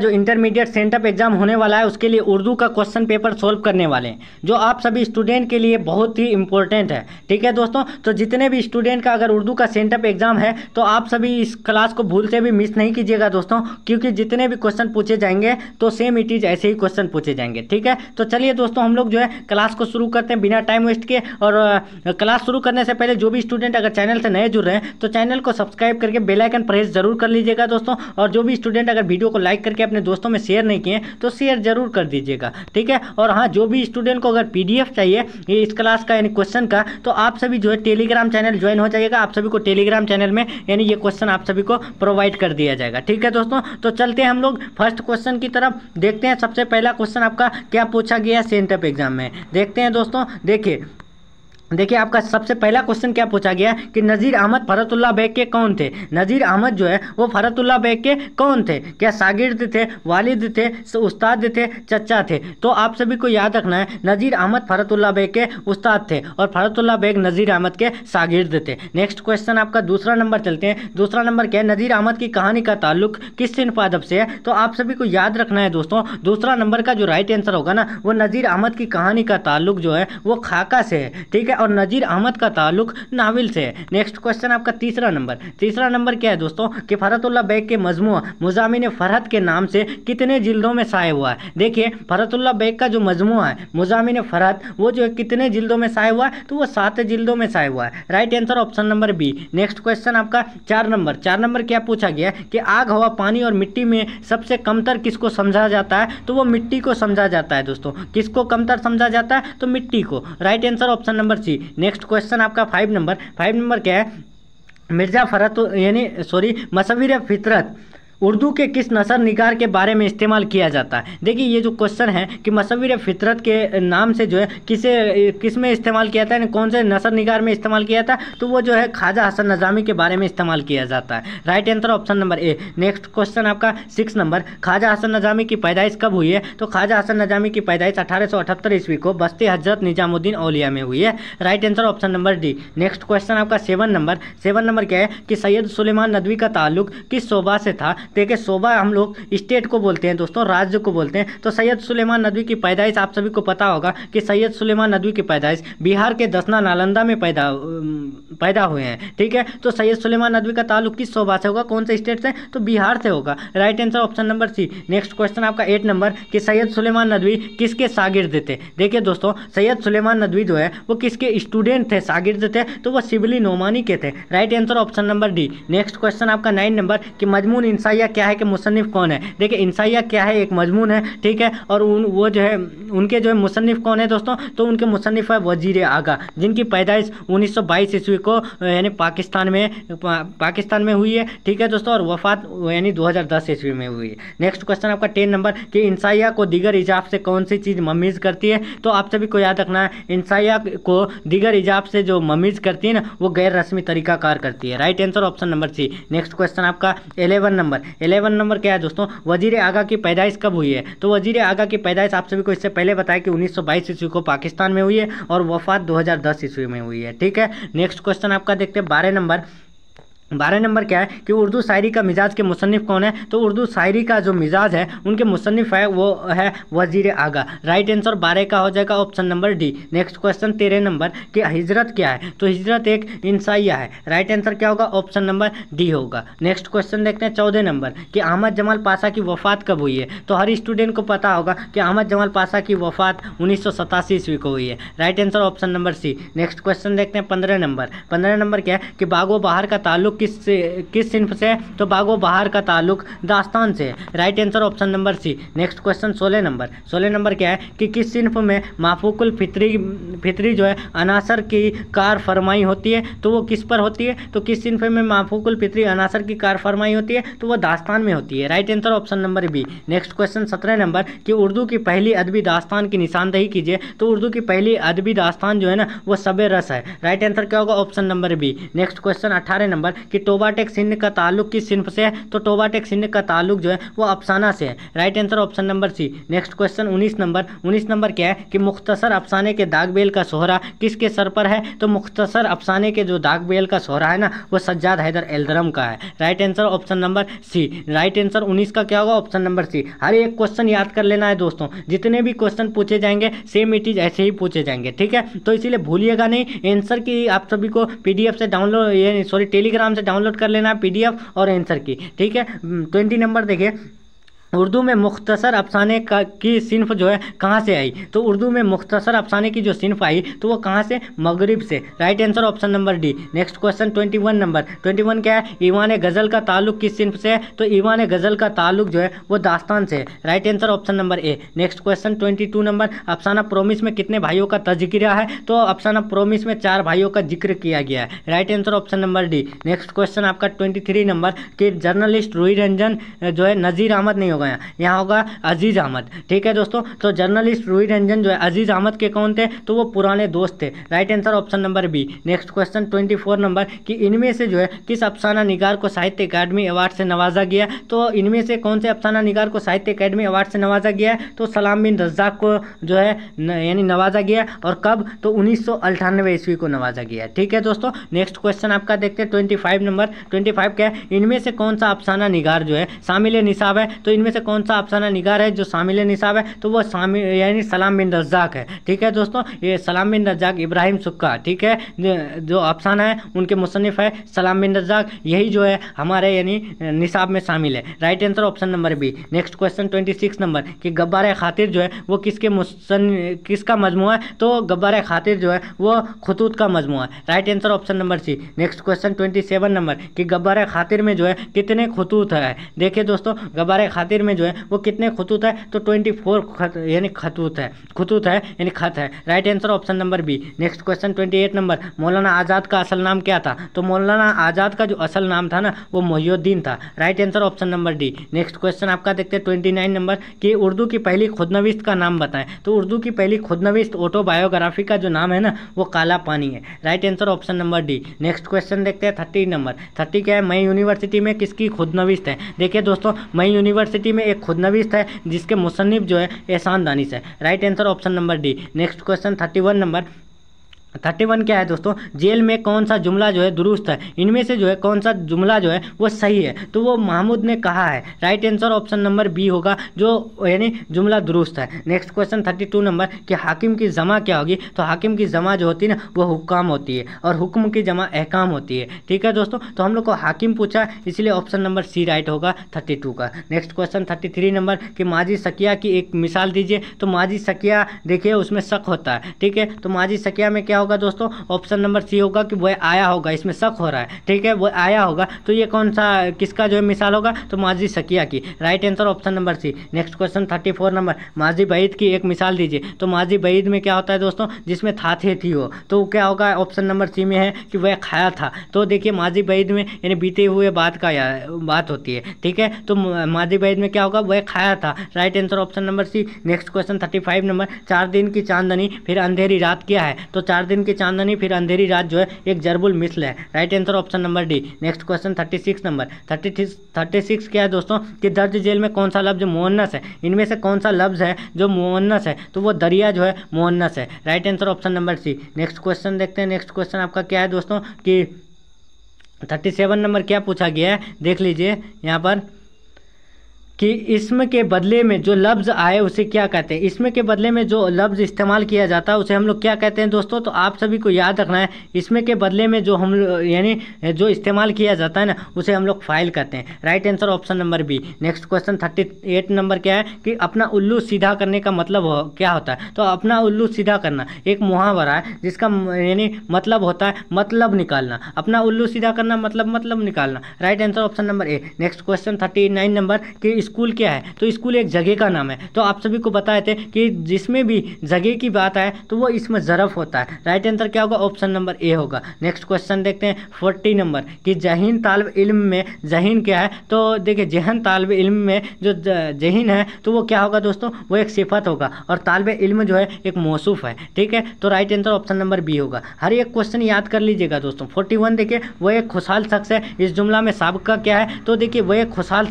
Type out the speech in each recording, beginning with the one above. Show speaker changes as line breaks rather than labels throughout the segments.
जो intermediate sent up exam होने वाला है उसके लिए उर्दू का क्वेश्चन पेपर सोल्व करने वाले हैं जो आप सभी स्टूडेंट के लिए बहुत ही इंपॉर्टेंट है ठीक है दोस्तों तो जितने भी स्टूडेंट का अगर उर्दू का सेंटअप एग्ज़ाम है तो आप सभी इस क्लास को भूलते भी मिस नहीं कीजिएगा दोस्तों क्योंकि जितने भी क्वेश्चन पूछे जाएंगे तो सेम इट इज़ ऐसे ही क्वेश्चन पूछे जाएंगे ठीक है तो चलिए दोस्तों हम लोग जो है क्लास को शुरू करते हैं बिना टाइम वेस्ट के और क्लास शुरू करने से पहले जो भी स्टूडेंट अगर चैनल से नए जुड़ रहे हैं तो चैनल को सब्सक्राइब करके बेलाइकन प्रेस जरूर कर लीजिएगा दोस्तों और जो भी स्टूडेंट अगर वीडियो को लाइक करके अपने दोस्तों में शेयर नहीं किए तो शेयर जरूर कर दीजिएगा ठीक है और हाँ जो भी स्टूडेंट को अगर पी चाहिए इस क्लास का यानी क्वेश्चन का तो आप सभी जो है टेलीग्राम चैनल ज्वाइन हो जाइएगा आप सभी को टेलीग्राम चैनल में यानी ये क्वेश्चन आप सभी को प्रोवाइड कर दिया जाएगा ठीक है दोस्तों तो चलते हैं हम लोग फर्स्ट क्वेश्चन की तरफ देखते हैं सबसे पहला क्वेश्चन आपका क्या पूछा गया है सेंटअप एग्जाम में देखते हैं दोस्तों देखिए देखिए आपका सबसे पहला क्वेश्चन क्या पूछा गया कि नज़ीर अहमद फरतुल्ला बेग के कौन थे नज़ीर अहमद जो है वो फरतुल्ला बेग के कौन थे क्या शागिर्द थे वालिद थे उस्ताद थे चचा थे तो आप सभी को याद रखना है नज़ीर अहमद फरतुल्ला बेग के उस्ताद थे और फरतुल्ला बेग नज़ीर अहमद के शागिर्द थे नेक्स्ट क्वेश्चन आपका दूसरा नंबर चलते हैं दूसरा नंबर क्या है नज़ीर अहमद की कहानी का ताल्लुक किस सिनफ अदब से है तो आप सभी को याद रखना है दोस्तों दूसरा नंबर का जो राइट आंसर होगा ना वो नज़ीर अहमद की कहानी का ताल्लुक जो है वो खाका से है ठीक है है और नज़ीर अहमद का ताल्लुक नाविल से नेक्स्ट क्वेश्चन आपका तीसरा नंबर तीसरा नंबर क्या है दोस्तों कि फ़रतुल्ला बैग के मजमू मुजामिन फ़रहत के नाम से कितने जिल्दों में साय हुआ है देखिए फ़रतुल्ला बैग का जो मजमू है मुजामिन फ़रहत वो जो है कितने जिल्दों में साय हुआ है तो वो सात जिल्दों में साय हुआ है right answer option number B next question आपका चार नंबर चार नंबर क्या पूछा गया कि आग हवा पानी और मिट्टी में सबसे कमतर किसको समझा जाता है तो वो मिट्टी को समझा जाता है दोस्तों किसको कमतर समझा जाता है तो मिट्टी को right answer option number C next question आपका फाइव नंबर फाइव नंबर क्या है मिर्जा फरत यानी सॉरी मसविर फितरत उर्दू के किस नसर निगार के बारे में इस्तेमाल किया जाता है देखिए ये जो क्वेश्चन है कि मसविर फितरत के नाम से जो है किसे किस में इस्तेमाल किया था कौन से नसर निगार में इस्तेमाल किया जाता है तो वो जो है ख्वाजा हसन नजामी के बारे में इस्तेमाल किया जाता है right answer option number A next question आपका सिक्स नंबर ख्वाजा हसन नजामी की पैदाइश कब हुई है तो खाजा हसन नजामी की पैदाइश अठारह ईस्वी को बस्ती हजरत निजामुद्दीन अलिया में हुई है right answer option number D next question आपका सेवन नंबर सेवन नंबर क्या है कि सैयद सुलेमान नदवी का ताल्लुक किस शोबा से था देखिए शोभा हम लोग स्टेट को बोलते हैं दोस्तों राज्य को बोलते हैं तो सैयद सुलेमान नदवी की पैदाइश आप सभी को पता होगा कि सैयद सुलेमान नदवी की पैदाइश बिहार के दसना नालंदा में पैदा पैदा हुए हैं ठीक है तो सैयद सुलेमान नदवी का ताल्लुक किस शोभा से होगा कौन से स्टेट से तो बिहार से होगा right answer option number C next question आपका एट नंबर कि सैयद सुलेमान नदवी किसके शागिर्द थे देखिए दोस्तों सैयद सुलेमान नदवी जो है वो किसके स्टूडेंट थे शागिर्द थे तो वो सिबली नोमानी के थे right answer option number D next question आपका नाइन नंबर कि मजमून इंसान इंसाइया क्या है कि मुसनफ़ कौन है देखिए इंसाइया क्या है एक मजमून है ठीक है और उन वो जो है उनके जो है मुसनफ़ कौन है दोस्तों तो उनके मुसनफ़ है वजीर आगा जिनकी पैदाइश उन्नीस सौ ईस्वी को यानी पाकिस्तान में पा, पाकिस्तान में हुई है ठीक है दोस्तों और वफात यानी दो ईस्वी में हुई है नेक्स्ट क्वेश्चन आपका टेन नंबर कि इंसाइया को दिगर इजाफ से कौन सी चीज़ ममीज़ करती है तो आप सभी को याद रखना है इंसाइया को दिगर इजाफ से जो ममीज़ करती है ना वो गैर रस्मी तरीका करती है right answer option number C next question आपका एलेवन नंबर इलेवन नंबर क्या है दोस्तों वजीर आगा की पैदाइश कब हुई है तो वजीर आगा की पैदाइश आप सभी को इससे पहले बताया कि उन्नीस सौ ईस्वी को पाकिस्तान में हुई है और वफात दो ईस्वी में हुई है ठीक है नेक्स्ट क्वेश्चन आपका देखते हैं बारह नंबर बारह नंबर क्या है कि उर्दू शायरी का मिजाज के मुसनफ़ कौन है तो उर्दू शायरी का जो मिजाज है उनके मुसनफ़ है वो है वजीर आगा राइट आंसर बारह का हो जाएगा option number D next question तेरह नंबर कि हिजरत क्या है तो हिजरत एक इंसाइया है राइट आंसर क्या होगा ऑप्शन नंबर डी होगा नेक्स्ट क्वेश्चन देखते हैं चौदह नंबर कि अहमद जमाल पाशा की वफात कब हुई है तो हर स्टूडेंट को पता होगा कि अहमद जमाल पाशा की वफात उन्नीस सौ सतासी ईस्वी को हुई है right answer option number C next question देखते हैं पंद्रह नंबर पंद्रह नंबर क्या है कि बागो बाहर का ताल्लुक किस किस सिंफ से तो बागो बहार का ताल्लुक दास्तान से right answer option number C next question सोलह नंबर सोलह नंबर क्या है कि किस सिंफ में माफुकुल फितरी फितरी जो है अनासर की कार फरमाई होती है तो वो किस पर होती है तो किस सिंफ में माफुकुल फितरी अनासर की कार फरमाई होती है तो वह दास्तान में होती है right answer option number B next question सत्रह नंबर कि उर्दू की पहली अदबी दास्तान की निशानदही कीजिए तो उर्दू की पहली अदबी दास्तान जो है ना वो सब रस है राइट आंसर क्या होगा option number B next question अठारह नंबर कि टोबा का ताल्लुक किस सिंफ से है तो टोबा टैक्स का ताल्लुक जो है वो अफसाना से है right answer option number C next question उन्नीस नंबर उन्नीस नंबर क्या है कि मुख्तसर अफसाने के दाग बेल का सोहरा किसके सर पर है तो मुख्तसर अफसाने के जो दाग बेल का सोहरा है ना वो सज्जाद हैदर एल्दरम का है right answer option number C right answer उन्नीस का क्या होगा ऑप्शन नंबर सी हर एक क्वेश्चन याद कर लेना है दोस्तों जितने भी क्वेश्चन पूछे जाएंगे सेम इट इज ऐसे ही पूछे जाएंगे ठीक है तो इसीलिए भूलिएगा नहीं आंसर की आप सभी को पीडीएफ से डाउनलोड सॉरी टेलीग्राम से डाउनलोड कर लेना पी और आंसर की ठीक है ट्वेंटी नंबर देखिए उर्दू में मुख्तसर अफसाने का की सिनफ जो है कहाँ से आई तो उर्दू में मुख्तसर अफसाने की जो सिनफ आई तो वो कहाँ से मगरब से right answer option number D next question twenty one number twenty one क्या है ईवान गज़ल का ताल्लुक किस सिनफ से है तो ईवान गज़ल का ताल्लुक जो है वो दास्तान से है right answer option number A next question twenty two number अफसाना प्रोमिस में कितने भाइयों का तजिक्रा है तो अफसाना प्रोमिस में चार भाइयों का जिक्र किया गया है right answer option number D next question आपका ट्वेंटी थ्री नंबर कि जर्नलिस्ट रूही रंजन जो है नज़ीर अहमद नहीं होगा गया यहाँ होगा अजीज़ अहमद ठीक है दोस्तों तो जर्नलिस्ट रोहित रंजन जो है अजीज़ अहमद के कौन थे तो वो पुराने दोस्त थे right answer option number B next question twenty four number कि इनमें से जो है किस अफसाना निगार को साहित्य अकेडमी अवार्ड से नवाजा गया तो इनमें से कौन से अफसाना निगार को साहित्य अकेडमी अवार्ड से नवाजा गया तो सलाम बिन रज्जाक को जो है यानी नवाजा गया और कब तो उन्नीस ईस्वी को नवाजा गया ठीक है दोस्तों नेक्स्ट क्वेश्चन आपका देखते हैं twenty five number twenty five क्या है इनमें से कौन सा अफसाना निगार जो है शामिल निसाब है तो इनमें से कौन सा अफसाना निगार है जो शामिल निसाब है तो वह शामिल यानी सलाम बिन रज्जाक है ठीक है दोस्तों ये सलाम बिन रज्जाक इब्राहिम सुक्का ठीक है जो अफसाना है उनके मुसनफ़ है सलाम बिन रज्जाक यही जो है हमारे यानी निसाब में शामिल है right answer option number B next question twenty six number कि गब्बार खातिर जो है वो किसके मुसन किसका मजमू है तो गब्बार खातिर जो है वो खतूत का मजमू है right answer option number C next question twenty seven number कि गब्बार खातिर में जो है कितने खतूत है देखिए दोस्तों गब्बार खातिर खातिर में जो है वो कितने खतूत है तो ट्वेंटी फोर यानी खतूत है खतूत है यानी खत है right answer option number B next question twenty eight number Maulana Azad का असल नाम क्या था तो मौलाना आज़ाद का जो असल नाम था ना वो मोहुद्दीन था right answer option number D next question आपका देखते हैं ट्वेंटी नाइन नंबर कि उर्दू की पहली खुदनविस्त का नाम बताएं तो उर्दू की पहली खुदनविस्त ऑटोबायोग्राफी का जो नाम है ना वो काला पानी है right answer option number D next question देखते हैं थर्टी नंबर थर्टी क्या है मई यूनिवर्सिटी में किसकी खुदनविस्त है देखिए दोस्तों मई यूनिवर्सिटी यूनिवर्सिटी में एक खुदनवीस है जिसके मुसनफ़ जो है एहसान दानिश है right answer option number D next question thirty one number thirty one क्या है दोस्तों जेल में कौन सा जुमला जो है दुरुस्त है इनमें से जो है कौन सा जुमला जो है वो सही है तो वो महमूद ने कहा है right answer option number B होगा जो यानी जुमला दुरुस्त है next question thirty two number कि हाकिम की जमा क्या होगी तो हाकिम की जमा जो होती है ना वो हुक्म होती है और हुक्म की जमा अहकाम होती है ठीक है दोस्तों तो हम लोग को हाकिम पूछा इसलिए ऑप्शन नंबर सी राइट होगा थर्टी टू का next question thirty three number कि माजी सकिया की एक मिसाल दीजिए तो माजी सकिया देखिए उसमें शक होता है ठीक है तो माजी सकिया में क्या होगा दोस्तों ऑप्शन नंबर सी होगा कि वह आया होगा इसमें शक हो रहा है ठीक है वह आया होगा तो ये कौन सा किसका जो है मिसाल होगा तो माजी सकिया की right answer option number C next question thirty four number माजी बैद की एक मिसाल दीजिए तो माजी बैद में क्या होता है दोस्तों जिसमें था थे थी हो तो क्या होगा ऑप्शन नंबर सी में है कि वह खाया था तो देखिए माजी बैद में यानी बीते हुए बात का बात होती है ठीक है तो माजी बैद में क्या होगा वह खाया था right answer option number C next question thirty five number चार दिन की चांदनी फिर अंधेरी रात क्या है तो चार दिन की चांदनी फिर अंधेरी रात जो है एक जरबुल मिसल है right answer option number D next question thirty six number thirty thirty six क्या है दोस्तों कि दर्ज जेल में कौन सा लफ्ज़ मोहन्नस है इनमें से कौन सा लफ्ज़ है जो मोहन्नस है तो वो दरिया जो है मोहन्नस है right answer option number C next question देखते हैं नेक्स्ट क्वेश्चन आपका क्या है दोस्तों कि थर्टी सेवन नंबर क्या पूछा गया है देख लीजिए यहाँ पर कि इसम के बदले में जो लफ्ज़ आए उसे क्या कहते हैं इसम के बदले में जो लफ्ज़ इस्तेमाल किया जाता है उसे हम लोग क्या कहते हैं दोस्तों तो आप सभी को याद रखना है इसम के बदले में जो हम यानी जो इस्तेमाल किया जाता है ना उसे हम लोग फाइल कहते हैं right answer option number B next question thirty eight number क्या है कि अपना उल्लू सीधा करने का मतलब हो, क्या होता है तो अपना उल्लू सीधा करना एक मुहावरा है जिसका यानी मतलब होता है मतलब निकालना अपना उल्लू सीधा करना मतलब मतलब निकालना right answer option number A next question thirty nine number कि स्कूल क्या है तो स्कूल एक जगह का नाम है तो आप सभी को बताए थे कि जिसमें भी जगह की बात आए तो वो इसमें ज़रफ होता है राइट आंसर क्या होगा ऑप्शन नंबर ए होगा नेक्स्ट क्वेश्चन देखते हैं फोर्टी नंबर कि जहीन तालब इल्म में जहीन क्या है तो देखिए जहन तालब इल्म में जो जहीन है तो वो क्या होगा दोस्तों वो एक सिफत होगा और तालब इल्म जो है एक मौसू है ठीक है तो right answer option number B होगा हर एक क्वेश्चन याद कर लीजिएगा दोस्तों फोर्टी वन देखिए वह एक खुशहाल शख्स है इस जुमला में सबका क्या है तो देखिए वह एक खुशहाल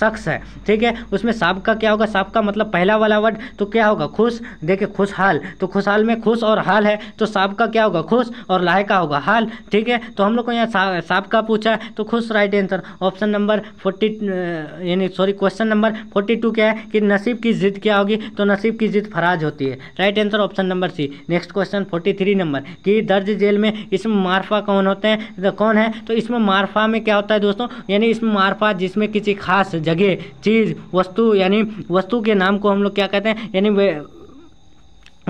शख्स है है ठीक है उसमें साप का क्या होगा साप का मतलब पहला वाला वर्ड तो क्या होगा खुश देखे खुशहाल तो खुशहाल में खुश और हाल है तो साप का क्या होगा खुश और लाहे का होगा हाल ठीक है तो हम लोग को यहाँ साप का पूछा है तो खुश right answer option number forty यानी sorry question number forty two क्या है कि नसीब की जिद क्या होगी तो नसीब की जिद फराज होती है right answer option number C next question forty three number कि दर्ज जेल में इसमें मारफा कौन होते हैं कौन है तो इसमें मारफा में क्या होता है दोस्तों यानी इसमें मारफा जिसमें किसी खास जगह चीज़ वस्तु यानी वस्तु के नाम को हम लोग क्या कहते हैं यानी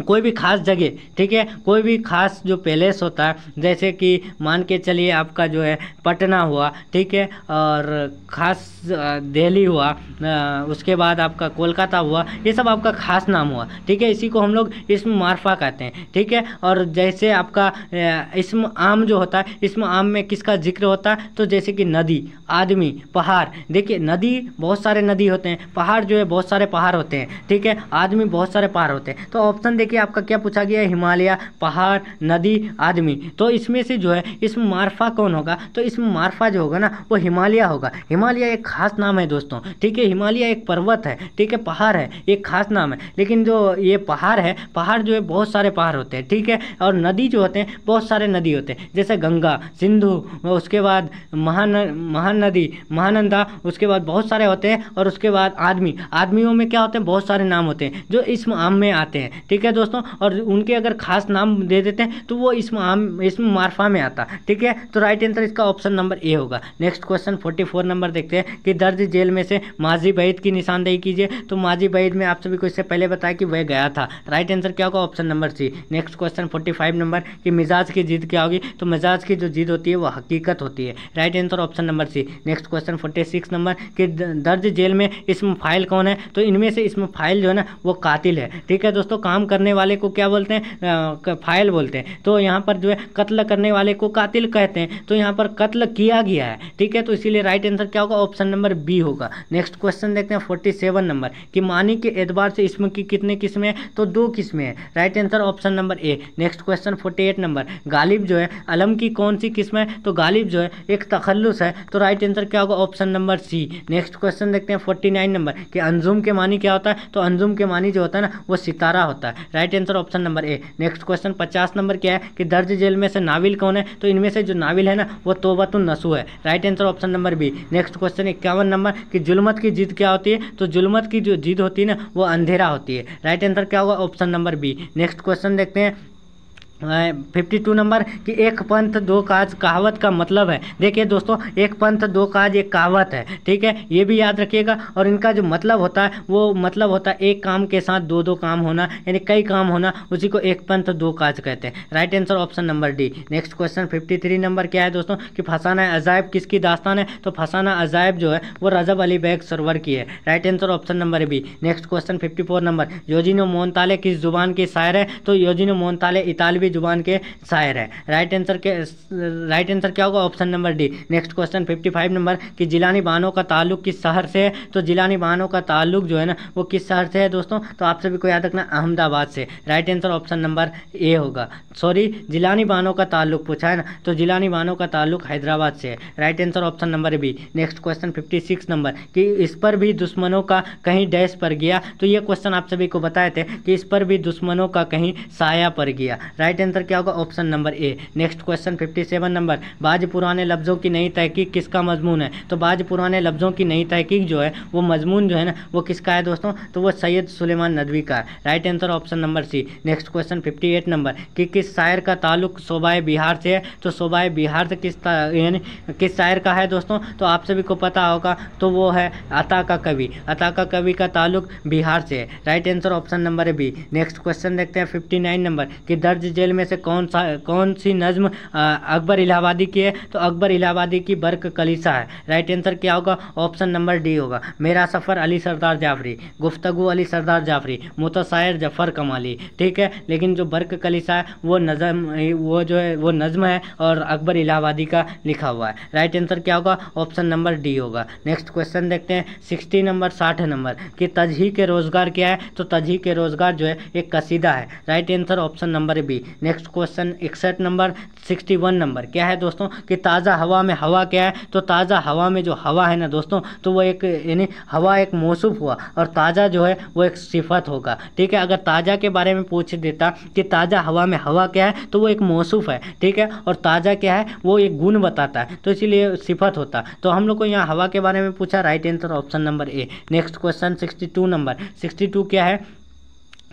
कोई भी खास जगह ठीक है कोई भी खास जो पैलेस होता है जैसे कि मान के चलिए आपका जो है पटना हुआ ठीक है और खास दिल्ली हुआ उसके बाद आपका कोलकाता हुआ ये सब आपका खास नाम हुआ ठीक है इसी को हम लोग इसम मारफा कहते हैं ठीक है और जैसे आपका इसम आम जो होता है इसम आम में किसका जिक्र होता है तो जैसे कि नदी आदमी पहाड़ देखिए नदी बहुत सारे नदी होते हैं पहाड़ जो है बहुत सारे पहाड़ होते हैं ठीक है आदमी बहुत सारे पहाड़ होते हैं तो ऑप्शन देख कि आपका क्या पूछा गया है हिमालय पहाड़ नदी आदमी तो इसमें से जो है इसमें मार्फा कौन होगा तो इसमें मार्फा जो होगा ना वो हिमालय होगा हिमालय एक खास नाम है दोस्तों ठीक है हिमालय एक पर्वत है ठीक है पहाड़ है एक खास नाम है लेकिन जो ये पहाड़ है पहाड़ जो है बहुत सारे पहाड़ होते हैं ठीक है और नदी जो होते हैं बहुत सारे नदी होते हैं जैसे गंगा सिंधु उसके बाद महान महानदी महानंदा उसके बाद बहुत सारे होते हैं और उसके बाद आदमी आदमियों में क्या होते हैं बहुत सारे नाम होते हैं जो इसम आम में आते हैं ठीक है दोस्तों और उनके अगर खास नाम दे देते हैं तो वो इसम आम इसम मारफा में आता ठीक है तो राइट आंसर इसका ऑप्शन नंबर ए होगा next question forty four number देखते हैं कि दर्ज जेल में से माजी बैद की निशानदेही कीजिए तो माजी बैद में आप सभी को इससे पहले बताया कि वह गया था राइट आंसर क्या होगा option number C next question forty five number कि मिजाज की जिद क्या होगी तो मिजाज की जो जिद होती है वह हकीकत होती है right answer option number C next question forty six number कि दर्ज जेल में इसम फाइल कौन है तो इनमें से इसम फाइल जो है ना वो कातिल है ठीक है दोस्तों काम कर करने वाले को क्या बोलते हैं फाइल बोलते हैं तो यहाँ पर जो है कत्ल करने वाले को कातिल कहते हैं तो यहाँ पर कत्ल किया गया है ठीक है तो इसीलिए राइट आंसर क्या होगा ऑप्शन नंबर बी होगा नेक्स्ट क्वेश्चन देखते हैं फोर्टी सेवन नंबर कि मानी के एतबार से इसमें की कितने किस्में हैं तो दो किस्में हैं right answer option number A next question forty eight number Ghalib जो है अलम की कौन सी किस्म है तो गालिब जो है एक तखलुस है तो राइट आंसर क्या होगा option number C next question देखते हैं फोर्टी नाइन नंबर कि अंजुम के मानी क्या होता है तो अंजुम के मानी जो होता है ना वो सितारा होता है right answer option number A next question पचास नंबर क्या है कि दर्ज जेल में से नाविल कौन है तो इनमें से जो नाविल है ना वो तोबत नसू है right answer option number B next question इक्यावन नंबर कि जुलमत की जीत क्या होती है तो जुलमत की जो जीत होती है ना वो अंधेरा होती है राइट आंसर क्या होगा option number B next question देखते हैं फिफ्टी टू नंबर कि एक पंथ दो काज कहावत का मतलब है देखिए दोस्तों एक पंथ दो काज एक कहावत है ठीक है ये भी याद रखिएगा और इनका जो मतलब होता है वो मतलब होता है एक काम के साथ दो दो काम होना यानी कई काम होना उसी को एक पंथ दो काज कहते हैं right answer option number D next question fifty three number क्या है दोस्तों कि फसाना अजायब किसकी दास्तान है तो फसाना अजायब जो है वो रजब अली बैग सरवर की है right answer option number B next question fifty four number योजिनो मोहनताले किस जुबान के शायर है तो योजिनो मोहनताले इतालवी अरबी जुबान के शायर है राइट आंसर के राइट आंसर क्या होगा option number D next question fifty five number कि जिलानी बानों का ताल्लुक किस शहर से है तो जिलानी बानों का ताल्लुक जो है ना वो किस शहर से है दोस्तों तो आप सभी को याद रखना अहमदाबाद से right answer option number A होगा सॉरी जिलानी बानों का ताल्लुक पूछा है ना तो जिलानी बानों का ताल्लुक हैदराबाद से है right answer option number B next question fifty six number कि इस पर भी दुश्मनों का कहीं डैश पर गया तो ये क्वेश्चन आप सभी को बताए थे कि इस पर भी दुश्मनों का कहीं साया पर गया राइट राइट आंसर क्या होगा option number A next question fifty seven number बाज पुराने लफ्ज़ों की नई तहकीक किसका मजमून है तो बाज पुराने लफ्ज़ों की नई तहकीक जो है वो मजमून जो है ना वो किसका है दोस्तों तो वो सैयद सुलेमान नदवी का है right answer option number C next question fifty eight number कि किस शायर का ताल्लुक सोबाए बिहार से है तो सोबाए बिहार से किस यानी किस शायर का है दोस्तों तो आप सभी को पता होगा तो वो है अता का कवि अता का कवि का ताल्लुक बिहार से है right answer option number B next question देखते हैं फिफ्टी नाइन नंबर कि दर्ज जेल शेल में से कौन सा कौन सी नज्म अकबर इलाहाबादी की है तो अकबर इलाहाबादी की बर्क कलीसा है राइट आंसर क्या होगा ऑप्शन नंबर डी होगा मेरा सफ़र अली सरदार जाफरी गुफ्तगु अली सरदार जाफरी मुतशायर जफ़र कमाली ठीक है लेकिन जो बर्क कलीसा है वो नज़म वो जो है वो नज़म है और अकबर इलाहाबादी का लिखा हुआ है राइट आंसर क्या होगा ऑप्शन नंबर डी होगा नेक्स्ट क्वेश्चन देखते हैं सिक्सटी नंबर साठ नंबर कि तजही के रोज़गार क्या है तो तजही के रोज़गार जो है एक कसीदा है right answer option number B next question इकसठ नंबर सिक्सटी वन नंबर क्या है दोस्तों कि ताज़ा हवा में हवा क्या है तो ताज़ा हवा में जो हवा है ना दोस्तों तो वो एक यानी हवा एक मौसूफ हुआ और ताज़ा जो है वो एक सिफत होगा ठीक है अगर ताज़ा के बारे में पूछ देता कि ताज़ा हवा में हवा क्या है तो वो एक मौसूफ है ठीक है और ताज़ा क्या है वो एक गुण बताता है तो इसीलिए सिफत होता तो हम लोग को यहाँ हवा के बारे में पूछा right answer option number A next question sixty two number sixty two क्या है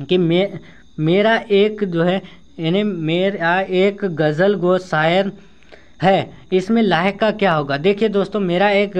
कि मे मेरा एक जो है यानी मेरा एक गज़ल गो शायर है इसमें लायक का क्या होगा देखिए दोस्तों मेरा एक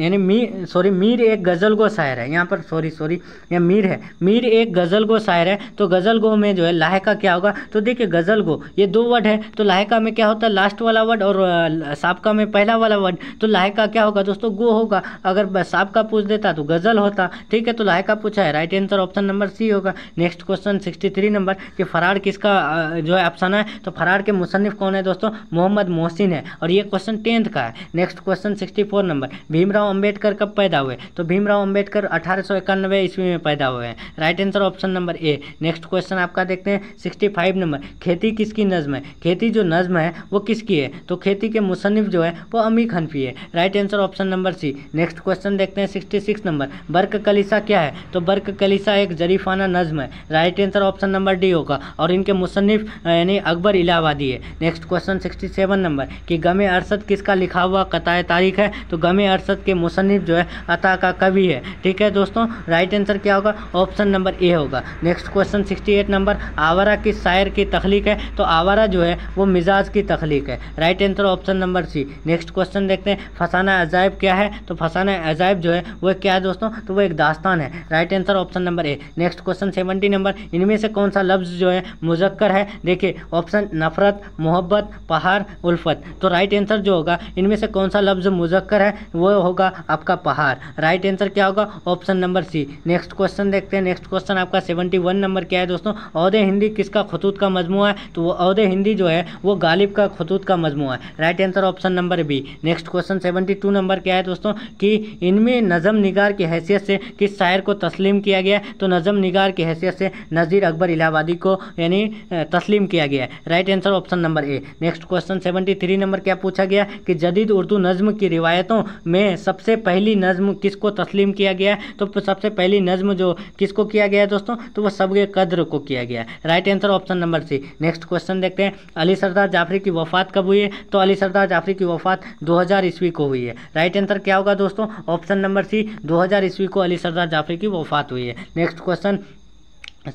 यानी मी सॉरी मीर एक गज़ल गो शायर है यहाँ पर सॉरी सॉरी या मीर है मीर एक गज़ल गो शायर है तो गज़ल गो में जो है लायक का क्या होगा तो देखिए गज़ल गो ये दो वर्ड है तो लायका में क्या होता है लास्ट वाला वर्ड और सबका में पहला वाला वर्ड तो लायका क्या होगा दोस्तों गो होगा अगर सबका पूछ देता तो गज़ल होता ठीक है तो लायका पूछा है right answer option number C होगा next question sixty three number कि फ़रार किसका जो है ऑप्शन है तो फ़रार के मुसनफ़ कौन है दोस्तों मोहम्मद मोहसिन है और ये क्वेश्चन टेंथ का है next question sixty four number Bhimrao Ambedkar कब पैदा हुए तो भीमराव अंबेडकर अठारह सौ इक्यानवे ईस्वी में पैदा हुए हैं right answer option number A next question आपका देखते हैं सिक्सटी फाइव नंबर खेती किसकी नज्म है खेती जो नज्म है वो किसकी है तो खेती के मुसनफ़ जो है वो अमी खनफी है right answer option number C next question देखते हैं सिक्सटी सिक्स नंबर बर्क कलिसा क्या है तो बर्क कलिसा एक जरीफाना नज्म है right answer option number D होगा और इनके मुसनफ़ यानी अकबर इलाहाबादी है next question sixty seven number कि गमे अरसद किसका लिखा हुआ कताए तारीख है तो गमे अरसद के मुसनफ़ जो है अता का कवि है ठीक है दोस्तों राइट आंसर क्या होगा ऑप्शन नंबर ए होगा next question sixty eight number आवारा किस शायर की तख्लीक है तो आवारा जो है वो मिजाज की तख्लीक है right answer option number C next question देखते हैं फसाना अजायब क्या है तो फसाना अजायब जो है वह क्या है दोस्तों तो वह एक दास्तान है right answer option number A next question seventy number इनमें से कौन सा लफ्ज़ जो है मुजक्कर है देखिए ऑप्शन नफरत मोहब्बत पहाड़ उल्फत तो राइट आंसर आंसर जो होगा इनमें से कौन सा लफ्ज़ मुजक्कर है वो होगा आपका पहाड़ राइट आंसर क्या होगा option number C next question देखते हैं नेक्स्ट क्वेश्चन आपका सेवेंटी वन नंबर क्या है दोस्तों अहद हिंदी किसका खतूत का मजमू है तो वो अहद हिंदी जो है वो गालिब का खतूत का मजमू है right answer option number B next question seventy two number क्या है दोस्तों कि इनमें नज़म निगार की हैसियत से किस शायर को तस्लीम किया गया तो नज़म निगार की हैसियत से नज़ीर अकबर इलाहाबादी को यानी तस्लीम किया गया है right answer option number A next question seventy three number क्या पूछा पूछा गया कि जदीद उर्दू नज़म की रिवायतों में सबसे पहली नज़म किसको तस्लीम किया गया तो सबसे पहली नज़म जो किसको किया गया दोस्तों तो वह सबके कद्र को किया गया right answer option number C next question देखते हैं अली सरदार जाफरी की वफात कब हुई है तो अली सरदार जाफरी की वफात हजार ईस्वी को हुई है राइट आंसर क्या होगा दोस्तों ऑप्शन नंबर सी हजार ईस्वी को अली सरदार जाफरी की वफात हुई है next question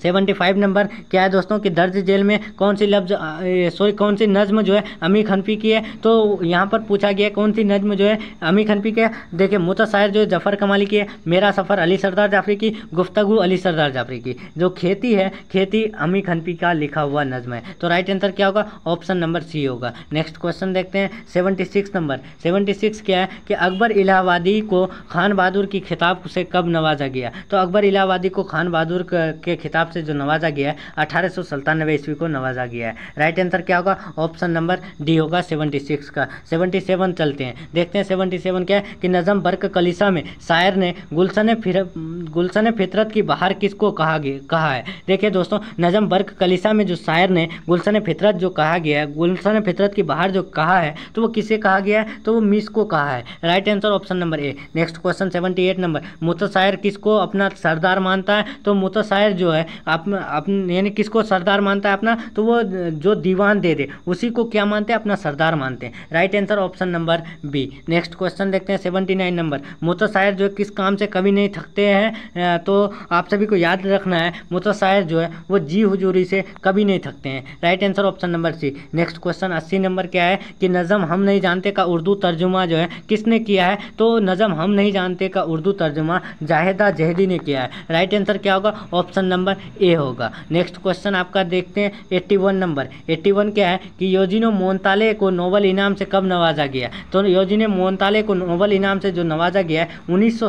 seventy five number क्या है दोस्तों कि दर्ज जेल में कौन सी लफ्ज सॉरी कौन सी नज़म जो है अमी खनफी की है तो यहाँ पर पूछा गया कौन सी नज़म जो है अमी खनफी की है देखिए मुतशायर जो है जफ़र कमाली की है मेरा सफ़र अली सरदार जाफरी की गुफ्तु अली सरदार जाफरी की जो खेती है खेती अमी खनफी का लिखा हुआ नज़म है तो राइट आंसर क्या होगा ऑप्शन नंबर सी होगा नेक्स्ट क्वेश्चन देखते हैं seventy six number seventy six क्या है कि अकबर इलाहाबादी को खान बहादुर की खिताब से कब नवाजा गया तो अकबर इलाहाबादी को खान बहादुर के खिताब खिताब से जो नवाजा गया है अठारह सौ सत्तानवे ईस्वी को नवाजा गया है राइट आंसर क्या होगा ऑप्शन नंबर डी होगा सेवनटी सिक्स का सेवनटी सेवन चलते हैं देखते हैं सेवनटी सेवन क्या है कि नज़म बर्क कलीसा में शायर ने गुलशन फिर गुलशन फितरत की बाहर किसको कहा गया कहा है देखिए दोस्तों नज़म बर्क कलिसा में जो शायर ने गुलशन फितरत जो कहा गया है गुलशन फितरत की बाहर जो कहा है तो वो किसे कहा गया है तो वो मिस को कहा है right answer option number A next question seventy eight number मुतशायर किसको अपना सरदार मानता है तो मुतशायर जो है है आप, यानी किसको सरदार मानता है अपना तो वो जो दीवान दे दे उसी को क्या मानते हैं अपना सरदार मानते हैं right answer option number B next question देखते हैं सेवेंटी नाइन नंबर मोता शायर जो किस काम से कभी नहीं थकते हैं तो आप सभी को याद रखना है मोता शायर जो है वो जी हुजूरी से कभी नहीं थकते हैं right answer option number C next question अस्सी नंबर क्या है कि नज़म हम नहीं जानते का उर्दू तर्जुमा जो है किसने किया है तो नज़म हम नहीं जानते का उर्दू तर्जुमा जाहेदा जहदी ने किया है राइट आंसर क्या होगा ऑप्शन नंबर नंबर ए होगा नेक्स्ट क्वेश्चन आपका देखते हैं eighty one number eighty one क्या है कि योजिनो मोनताले को नोबल इनाम से कब नवाजा गया तो योजिनो मोनताले को नोबल इनाम से जो नवाजा गया है उन्नीस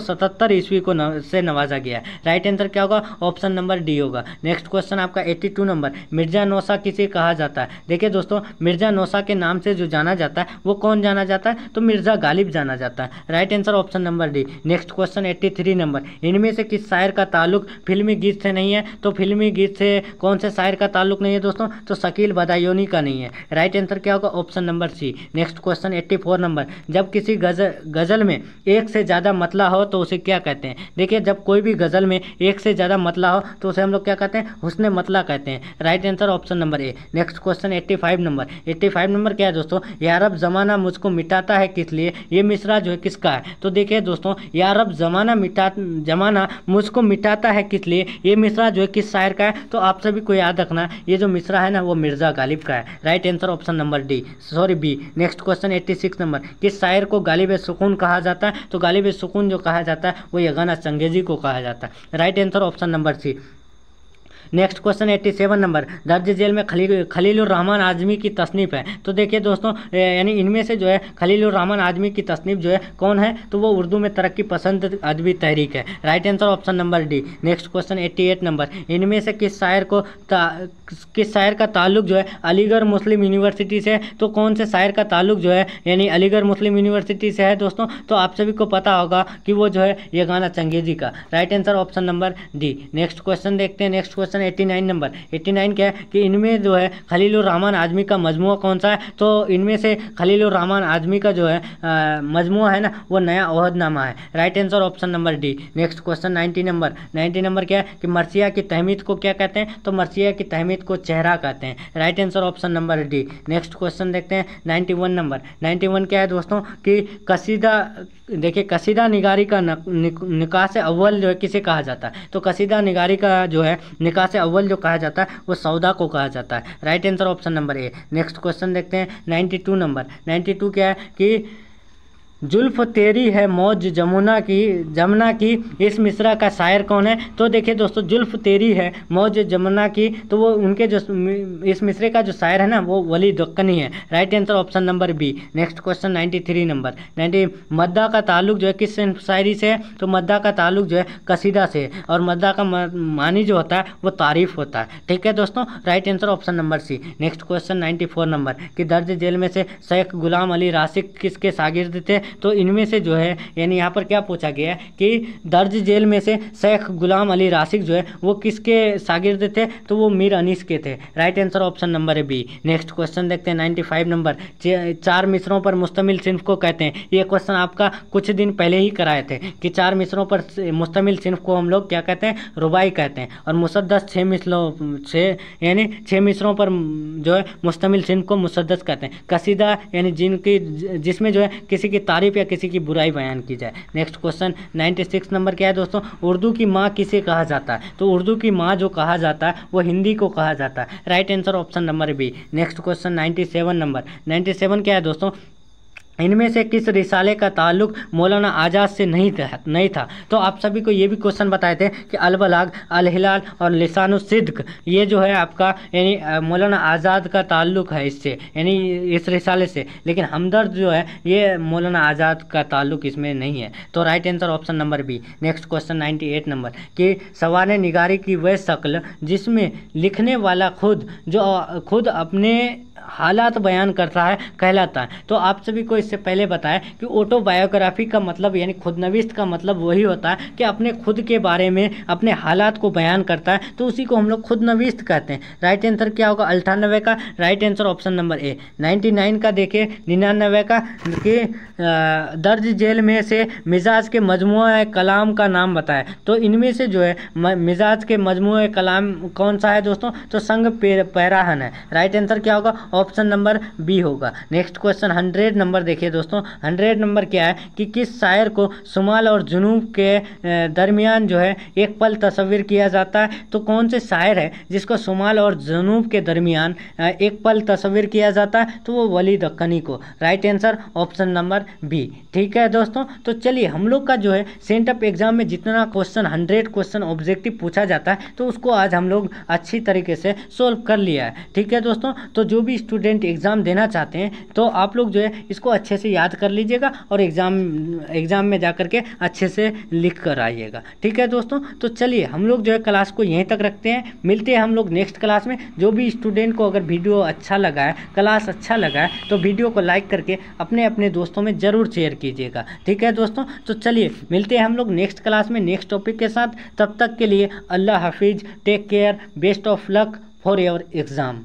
ईस्वी को से नवाजा गया है राइट आंसर क्या होगा ऑप्शन नंबर डी होगा नेक्स्ट क्वेश्चन आपका एट्टी नंबर मिर्जा नौसा किसे कहा जाता है देखिए दोस्तों मिर्जा नौसा के नाम से जो जाना जाता है वो कौन जाना जाता है तो मिर्जा गालिब जाना जाता है right answer option number D next question eighty three number इनमें से किस शायर का ताल्लुक फिल्मी गीत से नहीं है तो फिल्मी गीत से कौन से शायर का ताल्लुक नहीं है दोस्तों तो शकील बदायूनी का नहीं है राइट आंसर क्या होगा option number C next question eighty four number जब किसी गज़ल गज़ल में एक से ज़्यादा मतला हो तो उसे क्या कहते हैं देखिए जब कोई भी गज़ल में एक से ज़्यादा मतला हो तो उसे हम लोग क्या कहते हैं हुसन मतला कहते हैं right answer option number A next question eighty five number eighty five number क्या है दोस्तों यारब ज़माना मुझको मिटाता है किस लिए ये मिश्रा जो है किसका है तो देखिए दोस्तों यारब ज़माना मिटा जमाना मुझको मिटाता है किस लिए ये मिश्रा जो है किस शायर का है तो आप सभी को याद रखना ये जो मिश्रा है ना वो मिर्जा गालिब का है right answer option number D sorry B next question eighty six number किस शायर को गालिब सुकून कहा जाता है तो गालिब सुकून जो कहा जाता है वो यगाना चंगेजी को कहा जाता है right answer option number C next question eighty seven number दर्ज जेल में खली रहमान आजमी की तस्नीफ है तो देखिए दोस्तों यानी इनमें से जो है खलील रहमान आजमी की तस्नीफ जो है कौन है तो वो उर्दू में तरक्की पसंद अदबी तहरीक है right answer option number D next question eighty eight number इनमें से किस शायर को किस शायर का ताल्लुक जो है अलीगढ़ मुस्लिम यूनिवर्सिटी से तो कौन से शायर का ताल्लुक जो है यानी अलीगढ़ मुस्लिम यूनिवर्सिटी से है दोस्तों तो आप सभी को पता होगा कि वो जो है ये गाना चंगेजी का right answer option number D next question देखते हैं next question question eighty nine number eighty nine क्या है कि इनमें जो है खलील रहमान आजमी का मजमू कौन सा है तो इनमें से खलील रहमान आजमी का जो है मजमू है ना वो नया अहदनामा है right answer option number D next question ninety number ninety number क्या है कि मरसिया की तहमीद को क्या कहते हैं तो मरसिया की तहमीद को चेहरा कहते हैं right answer option number D next question देखते हैं ninety one number ninety one क्या है दोस्तों कि कसीदा देखिए कसीदा निगारी का निकास अव्वल जो है किसे कहा जाता है तो कसीदा निगारी का जो है निकास सौदा से अव्वल जो कहा जाता है वो सौदा को कहा जाता है right answer option number A next question देखते हैं ninety two number ninety two क्या है कि जुल्फ तेरी है मौज जमुना की जमुना की इस मिसरा का शायर कौन है तो देखिए दोस्तों जुल्फ तेरी है मौज जमुना की तो वो उनके जो इस मिसरे का जो शायर है ना वो वली दक्कनी है right answer option number B next question ninety three number ninety मद्दा का ताल्लुक जो है किस शायरी से है तो मद्दा का ताल्लुक जो है कसीदा से और मद्दा का मानी जो होता है वो तारीफ होता है ठीक है दोस्तों right answer option number C next question ninety four number कि दर्ज जेल में से शेख गुलाम अली राशिक किसके शागिर्द थे तो इनमें से जो है यानी यहाँ पर क्या पूछा गया है कि दर्ज जेल में से शेख गुलाम अली राशिक जो है वो किसके शागिर्द थे तो वो मीर अनीस के थे राइट आंसर ऑप्शन नंबर है बी नेक्स्ट क्वेश्चन देखते हैं नाइन्टी फाइव नंबर चार मिसरों पर मुश्तमिल सिंफ को कहते हैं ये क्वेश्चन आपका कुछ दिन पहले ही कराए थे कि चार मिसरों पर मुश्तमिल सिंफ को हम लोग क्या कहते हैं रुबाई कहते हैं और मुसदस छः मिसलों छः यानी छः मिसरों पर जो है मुश्तमिल सिंफ को मुसदस कहते हैं कसीदा यानी जिनकी जिसमें जो है किसी की तारीफ या किसी की बुराई बयान की जाए next question ninety six number क्या है दोस्तों उर्दू की माँ किसे कहा जाता है तो उर्दू की माँ जो कहा जाता है वो हिंदी को कहा जाता है right answer option number B next question ninety seven number ninety seven क्या है दोस्तों इनमें से किस रिसाले का ताल्लुक मौलाना आज़ाद से नहीं था नहीं था तो आप सभी को ये भी क्वेश्चन बताए थे कि अलबलाग अलहिलाल और लिसानु सिद्क ये जो है आपका यानी मौलाना आज़ाद का ताल्लुक है इससे यानी इस रिसाले से लेकिन हमदर्द जो है ये मौलाना आज़ाद का ताल्लुक इसमें नहीं है तो right answer option number B next question ninety eight number कि सवान निगारी की वह शक्ल जिसमें लिखने वाला खुद जो खुद अपने हालात बयान करता है कहलाता है तो आप सभी को इससे पहले बताएं कि ऑटोबायोग्राफी का मतलब यानी खुदनविस्त का मतलब वही होता है कि अपने खुद के बारे में अपने हालात को बयान करता है तो उसी को हम लोग खुदनविस्त कहते हैं राइट आंसर क्या होगा अल्ठानबे का right answer option number A ninety nine का देखिए निन्यानबे का कि दर्ज जेल में से मिजाज के मजमू कलाम का नाम बताए तो इनमें से जो है मिजाज के मजमू कलाम कौन सा है दोस्तों तो संग पैराहन है राइट आंसर क्या होगा ऑप्शन नंबर बी होगा नेक्स्ट क्वेश्चन हंड्रेड नंबर देखिए दोस्तों हंड्रेड नंबर क्या है कि किस शायर को शुमाल और जुनूब के दरमियान जो है एक पल तस्वीर किया जाता है तो कौन से शायर है जिसको शुमाल और जुनूब के दरमियान एक पल तस्वीर किया जाता है तो वो वली दक्कनी को right answer option number B ठीक है दोस्तों तो चलिए हम लोग का जो है सेंटअप एग्जाम में जितना क्वेश्चन हंड्रेड क्वेश्चन ऑब्जेक्टिव पूछा जाता है तो उसको आज हम लोग अच्छी तरीके से सोल्व कर लिया है ठीक है दोस्तों तो जो भी स्टूडेंट एग्ज़ाम देना चाहते हैं तो आप लोग जो है इसको अच्छे से याद कर लीजिएगा और एग्ज़ाम एग्ज़ाम में जा कर के अच्छे से लिख कर आइएगा ठीक है दोस्तों तो चलिए हम लोग जो है क्लास को यहीं तक रखते हैं मिलते हैं हम लोग नेक्स्ट क्लास में जो भी स्टूडेंट को अगर वीडियो अच्छा लगा है क्लास अच्छा लगा है तो वीडियो को लाइक करके अपने अपने दोस्तों में ज़रूर शेयर कीजिएगा ठीक है दोस्तों तो चलिए मिलते हैं हम लोग नेक्स्ट क्लास में नेक्स्ट टॉपिक के साथ तब तक के लिए अल्लाह हाफिज़ take care best of luck for your exam